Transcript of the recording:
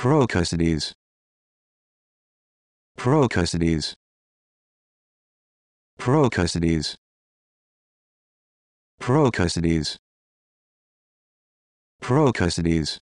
Procosides. Procosides. Procosides. Procosides. Procosides.